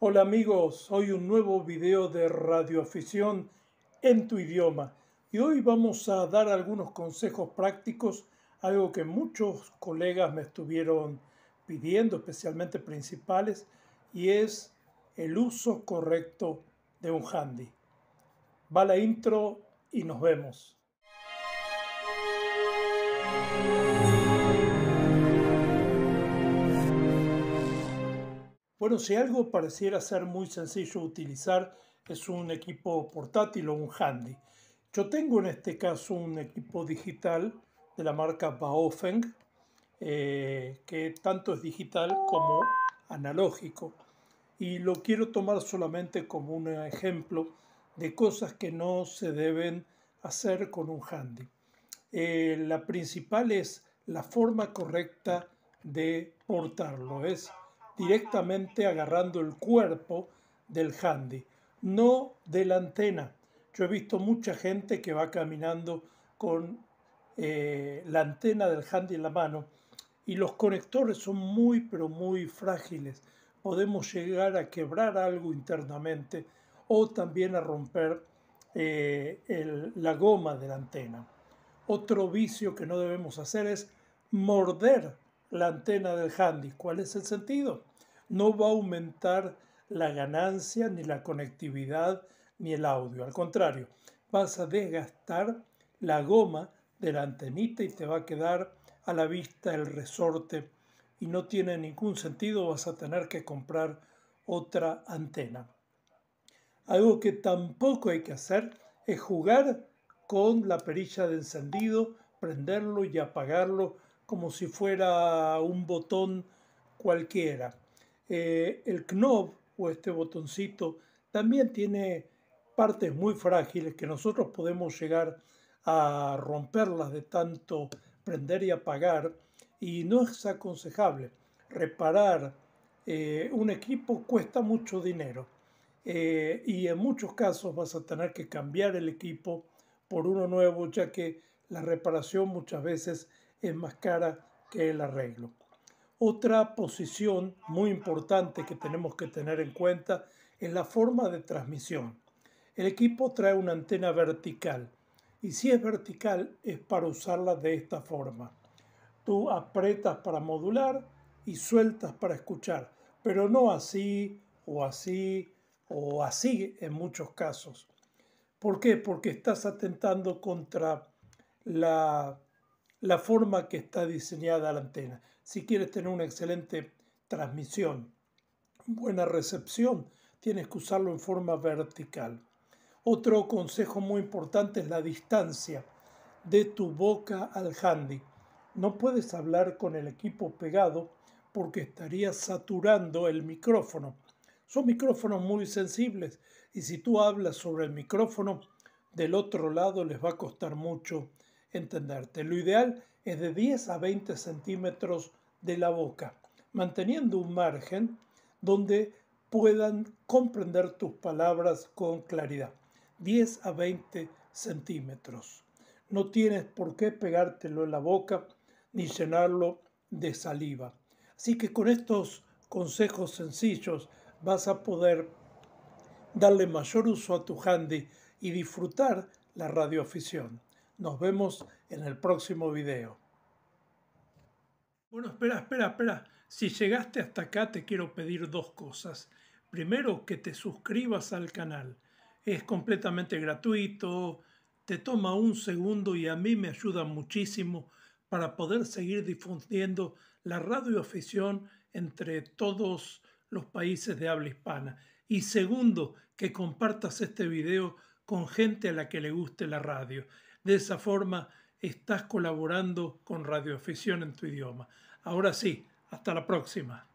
Hola amigos, hoy un nuevo video de radioafición en tu idioma y hoy vamos a dar algunos consejos prácticos, algo que muchos colegas me estuvieron pidiendo, especialmente principales, y es el uso correcto de un handy. Va la intro y nos vemos. Bueno, si algo pareciera ser muy sencillo utilizar, es un equipo portátil o un handy. Yo tengo en este caso un equipo digital de la marca Baofeng, eh, que tanto es digital como analógico. Y lo quiero tomar solamente como un ejemplo de cosas que no se deben hacer con un handy. Eh, la principal es la forma correcta de portarlo, es directamente agarrando el cuerpo del handy, no de la antena. Yo he visto mucha gente que va caminando con eh, la antena del handy en la mano y los conectores son muy pero muy frágiles. Podemos llegar a quebrar algo internamente o también a romper eh, la goma de la antena. Otro vicio que no debemos hacer es morder la antena del handy. ¿Cuál es el sentido? no va a aumentar la ganancia, ni la conectividad, ni el audio. Al contrario, vas a desgastar la goma de la antenita y te va a quedar a la vista el resorte y no tiene ningún sentido, vas a tener que comprar otra antena. Algo que tampoco hay que hacer es jugar con la perilla de encendido, prenderlo y apagarlo como si fuera un botón cualquiera. Eh, el knob o este botoncito también tiene partes muy frágiles que nosotros podemos llegar a romperlas de tanto prender y apagar y no es aconsejable. Reparar eh, un equipo cuesta mucho dinero eh, y en muchos casos vas a tener que cambiar el equipo por uno nuevo ya que la reparación muchas veces es más cara que el arreglo. Otra posición muy importante que tenemos que tener en cuenta es la forma de transmisión. El equipo trae una antena vertical y si es vertical es para usarla de esta forma. Tú apretas para modular y sueltas para escuchar, pero no así o así o así en muchos casos. ¿Por qué? Porque estás atentando contra la la forma que está diseñada la antena. Si quieres tener una excelente transmisión, buena recepción, tienes que usarlo en forma vertical. Otro consejo muy importante es la distancia de tu boca al handy. No puedes hablar con el equipo pegado porque estarías saturando el micrófono. Son micrófonos muy sensibles y si tú hablas sobre el micrófono del otro lado les va a costar mucho entenderte. Lo ideal es de 10 a 20 centímetros de la boca, manteniendo un margen donde puedan comprender tus palabras con claridad. 10 a 20 centímetros. No tienes por qué pegártelo en la boca ni llenarlo de saliva. Así que con estos consejos sencillos vas a poder darle mayor uso a tu handy y disfrutar la radioafición. Nos vemos en el próximo video. Bueno, espera, espera, espera. Si llegaste hasta acá te quiero pedir dos cosas. Primero, que te suscribas al canal. Es completamente gratuito, te toma un segundo y a mí me ayuda muchísimo para poder seguir difundiendo la radioafición entre todos los países de habla hispana. Y segundo, que compartas este video con gente a la que le guste la radio. De esa forma estás colaborando con radioafición en tu idioma. Ahora sí, hasta la próxima.